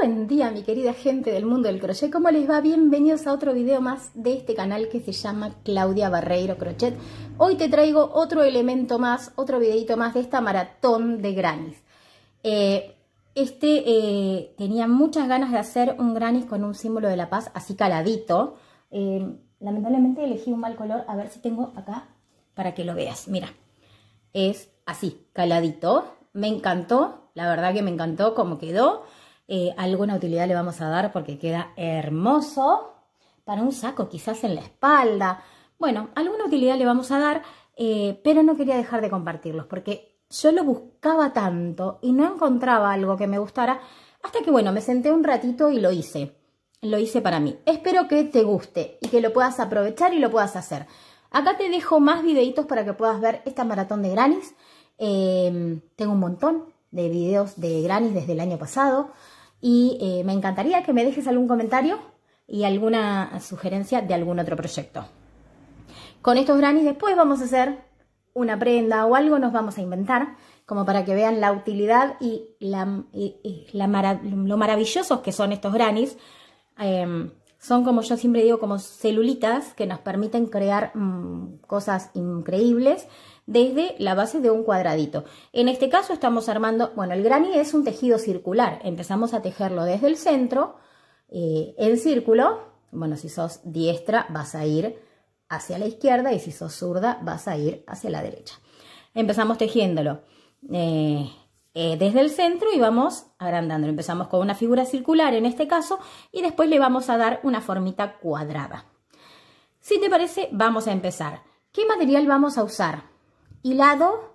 Buen día mi querida gente del mundo del crochet, ¿cómo les va? Bienvenidos a otro video más de este canal que se llama Claudia Barreiro Crochet. Hoy te traigo otro elemento más, otro videito más de esta maratón de granis. Eh, este eh, tenía muchas ganas de hacer un granis con un símbolo de la paz así caladito. Eh, lamentablemente elegí un mal color, a ver si tengo acá para que lo veas. Mira, es así, caladito. Me encantó, la verdad que me encantó cómo quedó. Eh, alguna utilidad le vamos a dar porque queda hermoso para un saco quizás en la espalda. Bueno, alguna utilidad le vamos a dar, eh, pero no quería dejar de compartirlos porque yo lo buscaba tanto y no encontraba algo que me gustara hasta que, bueno, me senté un ratito y lo hice. Lo hice para mí. Espero que te guste y que lo puedas aprovechar y lo puedas hacer. Acá te dejo más videitos para que puedas ver esta maratón de granis. Eh, tengo un montón de videos de granis desde el año pasado y eh, me encantaría que me dejes algún comentario y alguna sugerencia de algún otro proyecto. Con estos granis después vamos a hacer una prenda o algo, nos vamos a inventar, como para que vean la utilidad y, lo maravillosos que son estos granis. Em, son como yo siempre digo, como celulitas que nos permiten crear mm, cosas increíbles desde la base de un cuadradito. En este caso estamos armando, bueno, el granny es un tejido circular, empezamos a tejerlo desde el centro, eh, en círculo, bueno, si sos diestra vas a ir hacia la izquierda y si sos zurda vas a ir hacia la derecha. Empezamos tejiéndolo eh, eh, desde el centro y vamos agrandándolo. Empezamos con una figura circular en este caso y después le vamos a dar una formita cuadrada. Si te parece, vamos a empezar. ¿Qué material vamos a usar? hilado,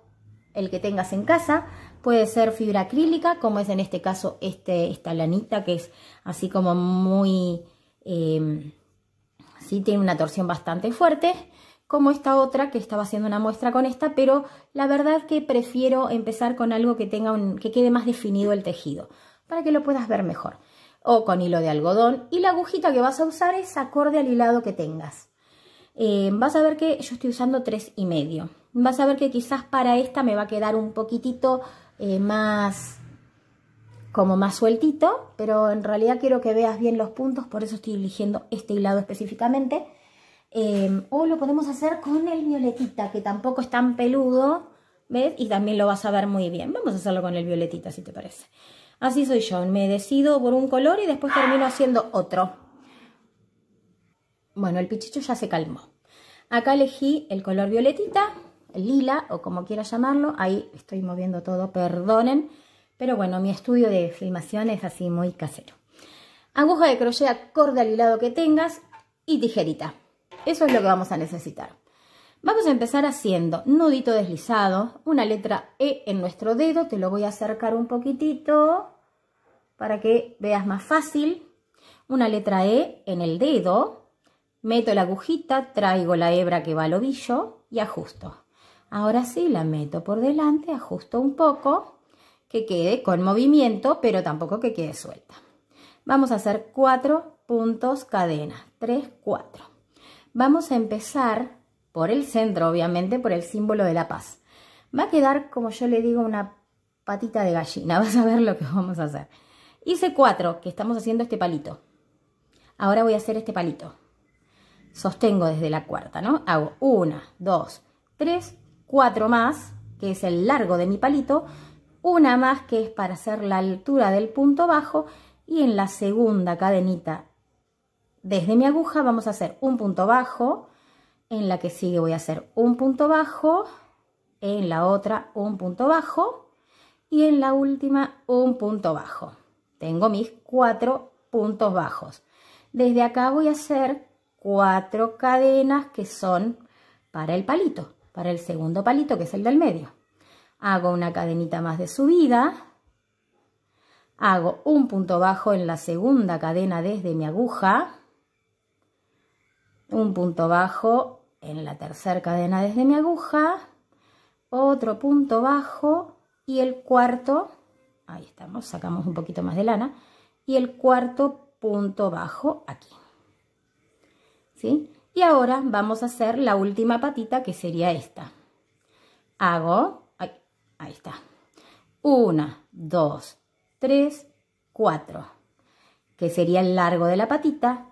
el que tengas en casa, puede ser fibra acrílica, como es en este caso este, esta lanita, que es así como muy... Si em, sí, tiene una torsión bastante fuerte, como esta otra que estaba haciendo una muestra con esta, pero la verdad que prefiero empezar con algo que, tenga un, que quede más definido el tejido, para que lo puedas ver mejor. O con hilo de algodón, y la agujita que vas a usar es acorde al hilado que tengas. Em, vas a ver que yo estoy usando tres y medio vas a ver que quizás para esta me va a quedar un poquitito eh, más como más sueltito, pero en realidad quiero que veas bien los puntos, por eso estoy eligiendo este hilado específicamente. Em, o lo podemos hacer con el violetita, que tampoco es tan peludo, ¿ves? Y también lo vas a ver muy bien. Vamos a hacerlo con el violetita, si te parece. Así soy yo, me decido por un color y después termino haciendo otro. Bueno, el pichicho ya se calmó. Acá elegí el color violetita, lila o como quiera llamarlo. Ahí estoy moviendo todo, perdonen. Pero bueno, mi estudio de filmación es así muy casero. Aguja de crochet acorde al hilado que tengas y tijerita. Eso es lo que vamos a necesitar. Vamos a empezar haciendo nudito deslizado, una letra E en nuestro dedo. Te lo voy a acercar un poquitito para que veas más fácil. Una letra E en el dedo. Meto la agujita, traigo la hebra que va al ovillo y ajusto. Ahora sí, la meto por delante, ajusto un poco, que quede con movimiento, pero tampoco que quede suelta. Vamos a hacer cuatro puntos cadena, Tres, cuatro. Vamos a empezar por el centro, obviamente, por el símbolo de la paz. Va a quedar, como yo le digo, una patita de gallina, vas a ver lo que vamos a hacer. Hice cuatro, que estamos haciendo este palito. Ahora voy a hacer este palito. Sostengo desde la cuarta, ¿no? Hago una, dos, tres cuatro más, que es el largo de mi palito, una más que es para hacer la altura del punto bajo y en la segunda cadenita desde mi aguja vamos a hacer un punto bajo, en la que sigue voy a hacer un punto bajo, en la otra un punto bajo y en la última un punto bajo. Tengo mis cuatro puntos bajos. Desde acá voy a hacer cuatro cadenas que son para el palito para el segundo palito, que es el del medio. Hago una cadenita más de subida, hago un punto bajo en la segunda cadena desde mi aguja, un punto bajo en la tercera cadena desde mi aguja, otro punto bajo y el cuarto, ahí estamos, sacamos un poquito más de lana, y el cuarto punto bajo aquí. ¿Sí? Y ahora vamos a hacer la última patita que sería esta. Hago, ahí, está, una, dos, tres, cuatro, que sería el largo de la patita,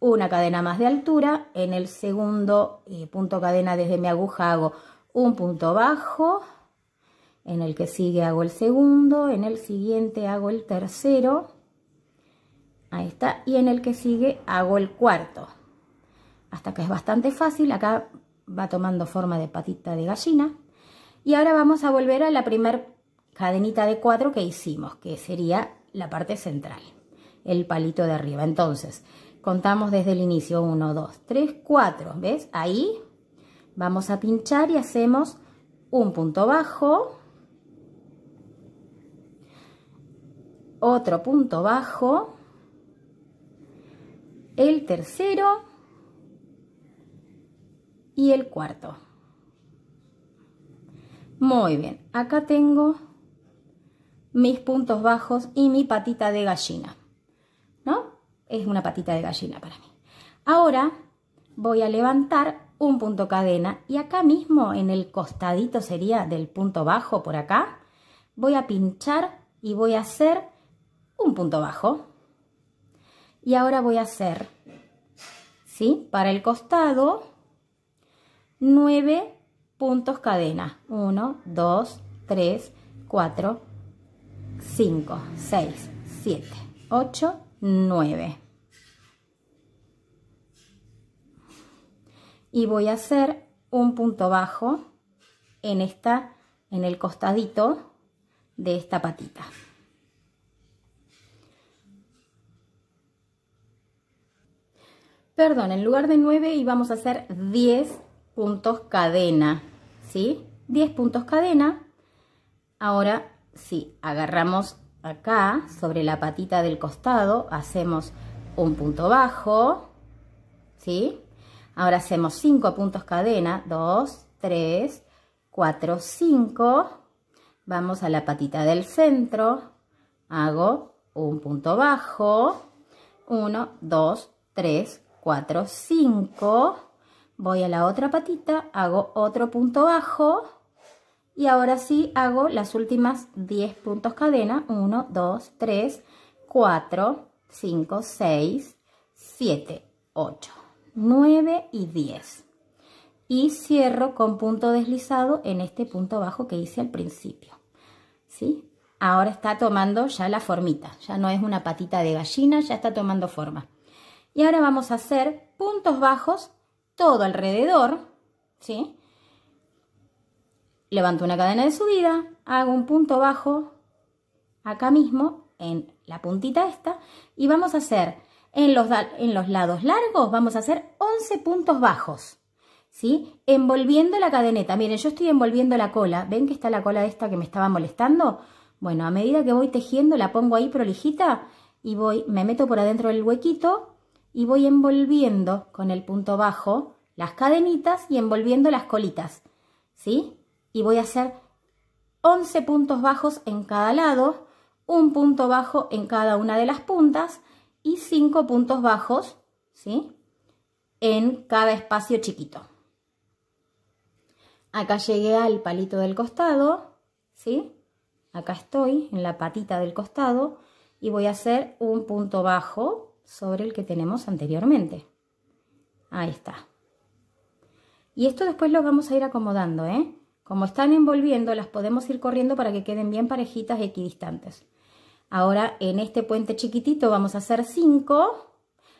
una cadena más de altura, en el segundo eh, punto cadena desde mi aguja hago un punto bajo, en el que sigue hago el segundo, en el siguiente hago el tercero, ahí está, y en el que sigue hago el cuarto hasta que es bastante fácil, acá va tomando forma de patita de gallina. Y ahora vamos a volver a la primera cadenita de cuatro que hicimos, que sería la parte central, el palito de arriba. Entonces, contamos desde el inicio, 1, 2, 3, 4, ¿ves? Ahí vamos a pinchar y hacemos un punto bajo, otro punto bajo, el tercero, y el cuarto. Muy bien, acá tengo mis puntos bajos y mi patita de gallina, ¿no? Es una patita de gallina para mí. Ahora voy a levantar un punto cadena y acá mismo en el costadito sería del punto bajo por acá, voy a pinchar y voy a hacer un punto bajo. Y ahora voy a hacer, ¿sí? Para el costado 9 puntos cadena. 1, 2, 3, 4, 5, 6, 7, 8, 9. Y voy a hacer un punto bajo en esta en el costadito de esta patita. Perdón, en lugar de 9 íbamos a hacer 10 puntos cadena, ¿sí? 10 puntos cadena. Ahora, si agarramos acá sobre la patita del costado, hacemos un punto bajo, ¿sí? Ahora hacemos 5 puntos cadena, 2, 3, 4, 5. Vamos a la patita del centro, hago un punto bajo, 1, 2, 3, 4, 5 Voy a la otra patita, hago otro punto bajo y ahora sí hago las últimas 10 puntos cadena. 1, 2, 3, 4, 5, 6, 7, 8, 9 y 10. Y cierro con punto deslizado en este punto bajo que hice al principio. Ahora está tomando ya la formita, ya no es una patita de gallina, ya está tomando forma. Y ahora vamos a hacer puntos bajos todo alrededor, ¿sí? Levanto una cadena de subida, hago un punto bajo acá mismo, en la puntita esta, y vamos a hacer en los, en los lados largos, vamos a hacer 11 puntos bajos, ¿sí? Envolviendo la cadeneta. Miren, yo estoy envolviendo la cola. ¿Ven que está la cola esta que me estaba molestando? Bueno, a medida que voy tejiendo, la pongo ahí prolijita y voy, me meto por adentro del huequito y voy envolviendo con el punto bajo las cadenitas y envolviendo las colitas, ¿sí? Y voy a hacer 11 puntos bajos en cada lado, un punto bajo en cada una de las puntas y 5 puntos bajos, ¿sí? En cada espacio chiquito. Acá llegué al palito del costado, ¿sí? Acá estoy en la patita del costado y voy a hacer un punto bajo sobre el que tenemos anteriormente. Ahí está. Y esto después lo vamos a ir acomodando, ¿eh? Como están envolviendo, las podemos ir corriendo para que queden bien parejitas y equidistantes. Ahora, en este puente chiquitito vamos a hacer 5.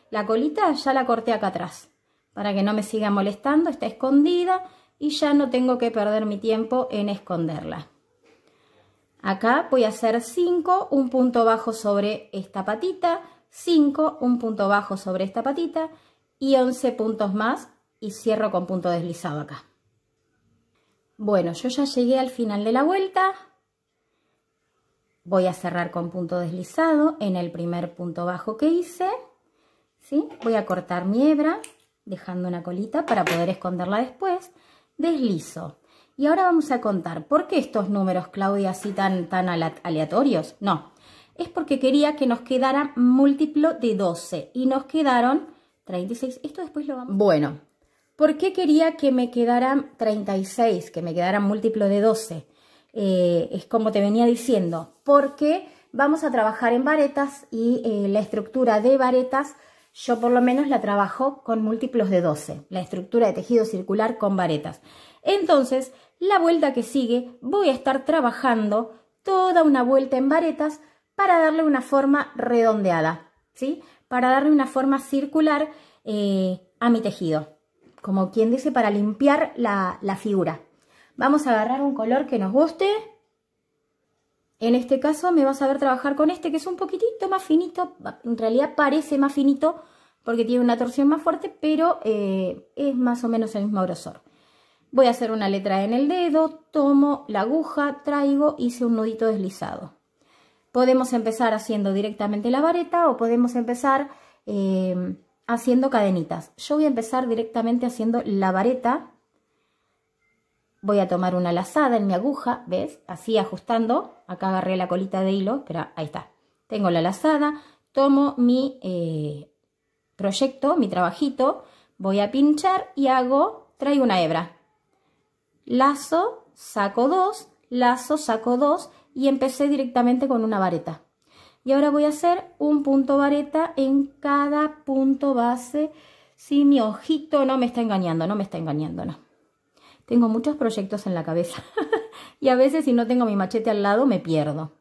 La colita ya la corté acá atrás, para que no me siga molestando, está escondida y ya no tengo que perder mi tiempo en esconderla. Acá voy a hacer 5, un punto bajo sobre esta patita, 5, un punto bajo sobre esta patita y 11 puntos más y cierro con punto deslizado acá. Bueno, yo ya llegué al final de la vuelta. Voy a cerrar con punto deslizado en el primer punto bajo que hice. ¿sí? Voy a cortar mi hebra dejando una colita para poder esconderla después. Deslizo. Y ahora vamos a contar. ¿Por qué estos números, Claudia, así tan, tan aleatorios? No, es porque quería que nos quedara múltiplo de 12 y nos quedaron 36. Esto después lo vamos. Bueno, ¿por qué quería que me quedaran 36, que me quedaran múltiplo de 12? Eh, es como te venía diciendo, porque vamos a trabajar en varetas y eh, la estructura de varetas yo por lo menos la trabajo con múltiplos de 12, la estructura de tejido circular con varetas. Entonces, la vuelta que sigue voy a estar trabajando toda una vuelta en varetas para darle una forma redondeada, ¿sí? Para darle una forma circular eh, a mi tejido, como quien dice, para limpiar la, figura. Vamos a agarrar un color que nos guste. En este caso me vas a ver trabajar con este que es un poquitito más finito, en realidad parece más finito porque tiene una torsión más fuerte, pero eh, es más o menos el mismo grosor. Voy a hacer una letra en el dedo, tomo la aguja, traigo, hice un nudito deslizado. Podemos empezar haciendo directamente la vareta o podemos empezar eh, haciendo cadenitas. Yo voy a empezar directamente haciendo la vareta. Voy a tomar una lazada en mi aguja, ¿ves? Así ajustando. Acá agarré la colita de hilo, pero ahí está. Tengo la lazada, tomo mi eh, proyecto, mi trabajito, voy a pinchar y hago, traigo una hebra. Lazo, saco dos, lazo, saco dos y empecé directamente con una vareta. Y ahora voy a hacer un punto vareta en cada punto base. Si mi ojito no me está engañando, no me está engañando, no. Tengo muchos proyectos en la cabeza y a veces si no tengo mi machete al lado me pierdo.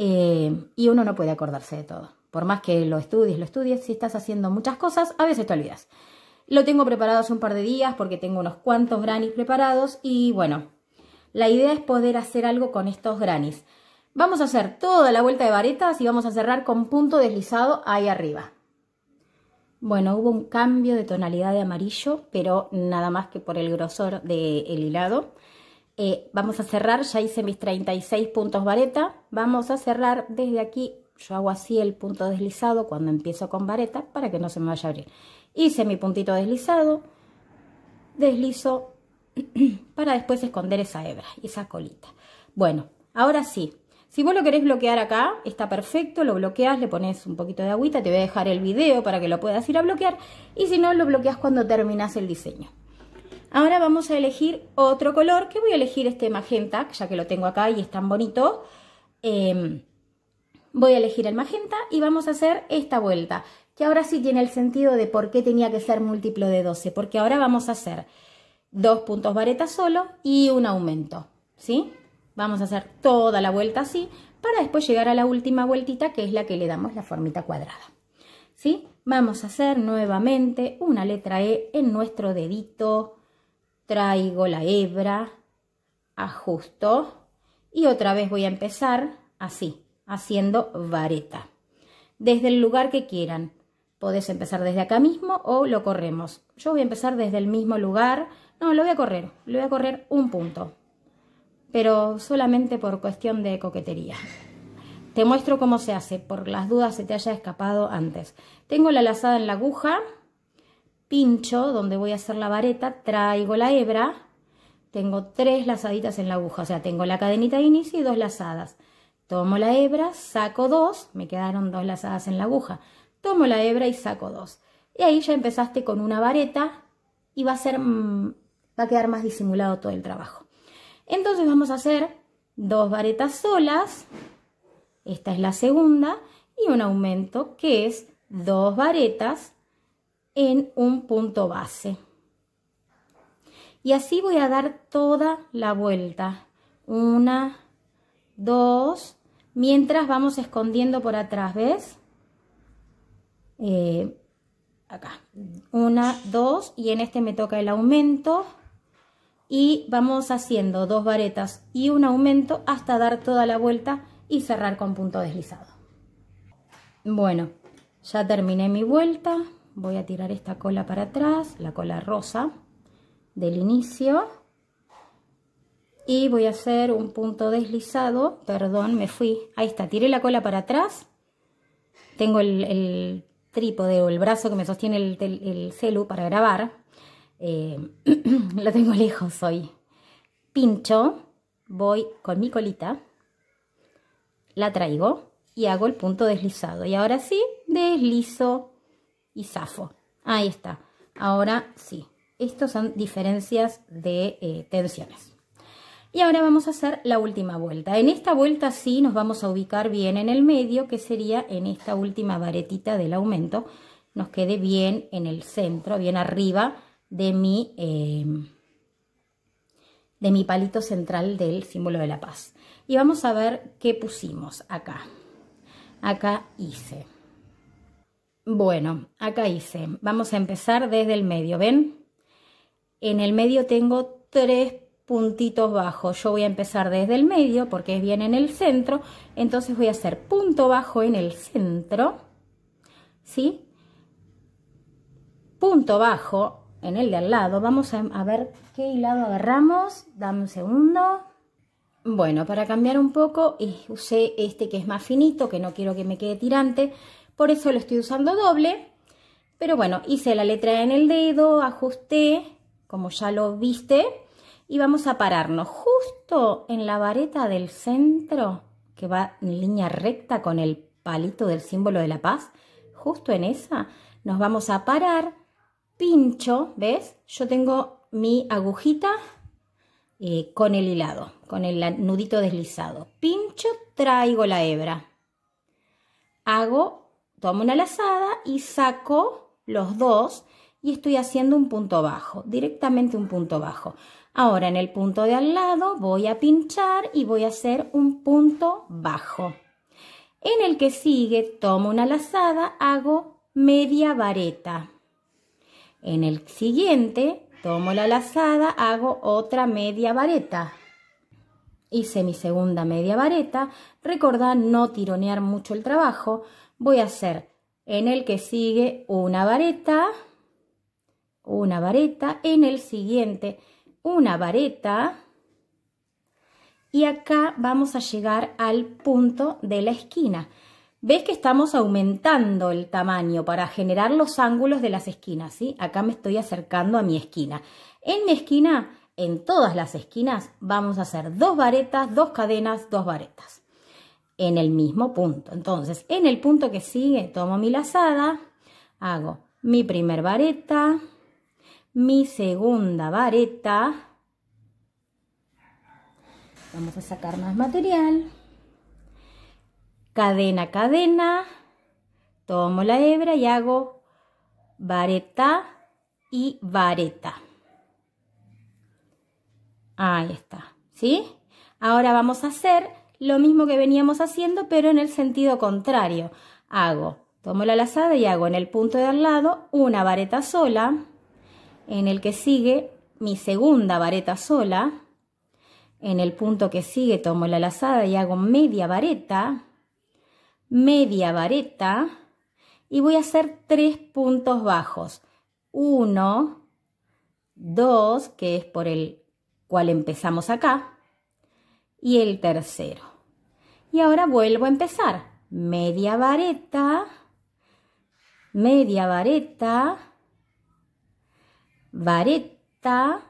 Eh, y uno no puede acordarse de todo. Por más que lo estudies, lo estudies, si estás haciendo muchas cosas, a veces te olvidas. Lo tengo preparado hace un par de días porque tengo unos cuantos granis preparados y bueno, la idea es poder hacer algo con estos granis. Vamos a hacer toda la vuelta de varetas y vamos a cerrar con punto deslizado ahí arriba. Bueno, hubo un cambio de tonalidad de amarillo, pero nada más que por el grosor del hilado. Eh, vamos a cerrar, ya hice mis 36 puntos vareta. Vamos a cerrar desde aquí, yo hago así el punto deslizado cuando empiezo con vareta para que no se me vaya a abrir. Hice mi puntito deslizado, deslizo para después esconder esa hebra y esa colita. Bueno, ahora sí, si vos lo querés bloquear acá, está perfecto, lo bloqueas, le pones un poquito de agüita, te voy a dejar el video para que lo puedas ir a bloquear y si no, lo bloqueas cuando terminas el diseño. Ahora vamos a elegir otro color, que voy a elegir este magenta, ya que lo tengo acá y es tan bonito. Em, voy a elegir el magenta y vamos a hacer esta vuelta, que ahora sí tiene el sentido de por qué tenía que ser múltiplo de 12, porque ahora vamos a hacer dos puntos varetas solo y un aumento, ¿sí? Vamos a hacer toda la vuelta así para después llegar a la última vueltita que es la que le damos la formita cuadrada, ¿sí? Vamos a hacer nuevamente una letra E en nuestro dedito, traigo la hebra, ajusto y otra vez voy a empezar así, haciendo vareta. Desde el lugar que quieran, podés empezar desde acá mismo o lo corremos. Yo voy a empezar desde el mismo lugar, no, lo voy a correr, lo voy a correr un punto, pero solamente por cuestión de coquetería. Te muestro cómo se hace, por las dudas se te haya escapado antes. Tengo la lazada en la aguja, pincho donde voy a hacer la vareta, traigo la hebra, tengo tres lazaditas en la aguja, o sea, tengo la cadenita de inicio y dos lazadas. Tomo la hebra, saco dos, me quedaron dos lazadas en la aguja. Tomo la hebra y saco dos. Y ahí ya empezaste con una vareta y va a ser mm, va a quedar más disimulado todo el trabajo. Entonces vamos a hacer dos varetas solas, esta es la segunda, y un aumento que es dos varetas en un punto base. Y así voy a dar toda la vuelta. Una, dos, mientras vamos escondiendo por atrás, ¿ves? Eh, acá, una, dos, y en este me toca el aumento, y vamos haciendo dos varetas y un aumento hasta dar toda la vuelta y cerrar con punto deslizado. Bueno, ya terminé mi vuelta, voy a tirar esta cola para atrás, la cola rosa del inicio y voy a hacer un punto deslizado, perdón, me fui, ahí está, tiré la cola para atrás, tengo el, trípode o el brazo que me sostiene el, el celu para grabar, eh, lo tengo lejos hoy. Pincho, voy con mi colita, la traigo y hago el punto deslizado. Y ahora sí, deslizo y zafo. Ahí está. Ahora sí. Estos son diferencias de eh, tensiones. Y ahora vamos a hacer la última vuelta. En esta vuelta sí nos vamos a ubicar bien en el medio, que sería en esta última varetita del aumento. Nos quede bien en el centro, bien arriba de mi, em, de mi palito central del símbolo de la paz. Y vamos a ver qué pusimos acá. Acá hice. Bueno, acá hice. Vamos a empezar desde el medio, ¿ven? En el medio tengo tres puntitos bajos. Yo voy a empezar desde el medio porque es bien en el centro. Entonces voy a hacer punto bajo en el centro. ¿Sí? Punto bajo en el de al lado. Vamos a, ver qué hilado agarramos. Dame un segundo. Bueno, para cambiar un poco, usé este que es más finito, que no quiero que me quede tirante, por eso lo estoy usando doble. Pero bueno, hice la letra en el dedo, ajusté, como ya lo viste, y vamos a pararnos justo en la vareta del centro, que va en línea recta con el palito del símbolo de la paz, justo en esa, nos vamos a parar pincho, ¿ves? Yo tengo mi agujita eh, con el hilado, con el nudito deslizado. Pincho, traigo la hebra. Hago, tomo una lazada y saco los dos y estoy haciendo un punto bajo, directamente un punto bajo. Ahora en el punto de al lado voy a pinchar y voy a hacer un punto bajo. En el que sigue tomo una lazada, hago media vareta. En el siguiente, tomo la lazada, hago otra media vareta. Hice mi segunda media vareta. Recordad no tironear mucho el trabajo. Voy a hacer en el que sigue una vareta, una vareta, en el siguiente una vareta y acá vamos a llegar al punto de la esquina ves que estamos aumentando el tamaño para generar los ángulos de las esquinas, ¿sí? Acá me estoy acercando a mi esquina. En mi esquina, en todas las esquinas, vamos a hacer dos varetas, dos cadenas, dos varetas. En el mismo punto. Entonces, en el punto que sigue, tomo mi lazada, hago mi primer vareta, mi segunda vareta. Vamos a sacar más material cadena, cadena, tomo la hebra y hago vareta y vareta. Ahí está, ¿sí? Ahora vamos a hacer lo mismo que veníamos haciendo, pero en el sentido contrario. Hago, tomo la lazada y hago en el punto de al lado una vareta sola, en el que sigue mi segunda vareta sola, en el punto que sigue tomo la lazada y hago media vareta, media vareta y voy a hacer tres puntos bajos. Uno, dos, que es por el cual empezamos acá, y el tercero. Y ahora vuelvo a empezar. Media vareta, media vareta, vareta,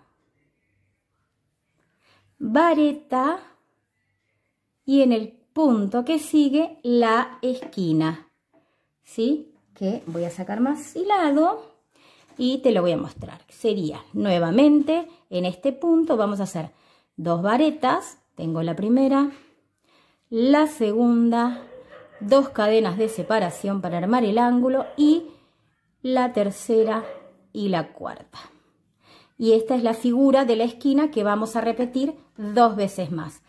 vareta, y en el punto que sigue la esquina, ¿sí? Que voy a sacar más hilado y te lo voy a mostrar. Sería nuevamente en este punto vamos a hacer dos varetas, tengo la primera, la segunda, dos cadenas de separación para armar el ángulo y la tercera y la cuarta. Y esta es la figura de la esquina que vamos a repetir dos veces más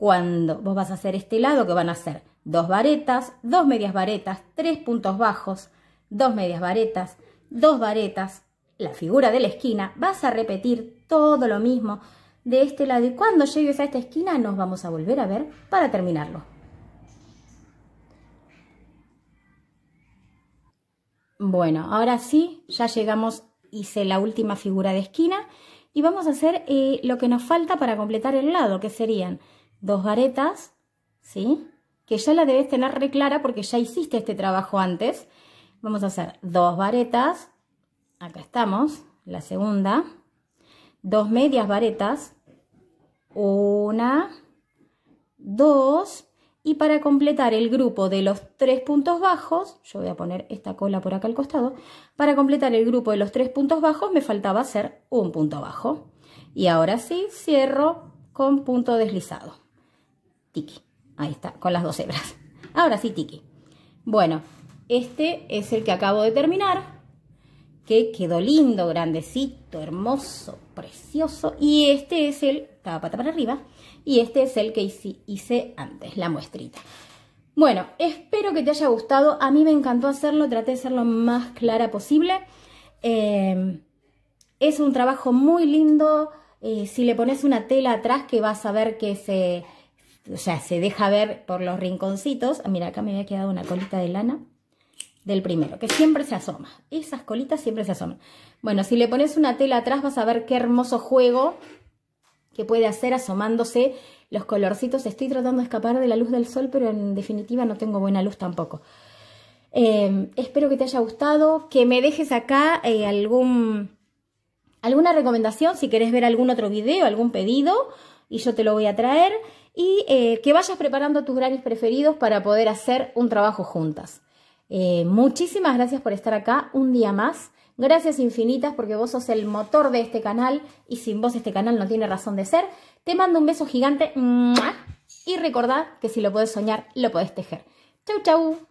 cuando vos vas a hacer este lado que van a ser dos varetas, dos medias varetas, tres puntos bajos, dos medias varetas, dos varetas, la figura de la esquina, vas a repetir todo lo mismo de este lado y cuando llegues a esta esquina nos vamos a volver a ver para terminarlo. Bueno, ahora sí, ya llegamos, hice la última figura de esquina y vamos a hacer eh, lo que nos falta para completar el lado, que serían dos varetas, ¿sí? Que ya la debes tener re clara porque ya hiciste este trabajo antes. Vamos a hacer dos varetas, acá estamos, la segunda, dos medias varetas, una, dos, y para completar el grupo de los tres puntos bajos, yo voy a poner esta cola por acá al costado, para completar el grupo de los tres puntos bajos me faltaba hacer un punto bajo. Y ahora sí, cierro con punto deslizado. Tiki. Ahí está, con las dos hebras. Ahora sí, Tiki. Bueno, este es el que acabo de terminar. Que quedó lindo, grandecito, hermoso, precioso. Y este es el, estaba pata para arriba. Y este es el que hice, antes, la muestrita. Bueno, espero que te haya gustado. A mí me encantó hacerlo, traté de hacerlo lo más clara posible. Eh, es un trabajo muy lindo. Eh, si le pones una tela atrás que vas a ver que se o sea, se deja ver por los rinconcitos. Ah, mira, acá me había quedado una colita de lana del primero, que siempre se asoma. Esas colitas siempre se asoman. Bueno, si le pones una tela atrás vas a ver qué hermoso juego que puede hacer asomándose los colorcitos. Estoy tratando de escapar de la luz del sol, pero en definitiva no tengo buena luz tampoco. Eh, espero que te haya gustado, que me dejes acá eh, algún, alguna recomendación, si querés ver algún otro video, algún pedido, y yo te lo voy a traer y eh, que vayas preparando tus granis preferidos para poder hacer un trabajo juntas. Eh, muchísimas gracias por estar acá un día más. Gracias infinitas porque vos sos el motor de este canal y sin vos este canal no tiene razón de ser. Te mando un beso gigante y recordad que si lo podés soñar, lo podés tejer. Chau, chau.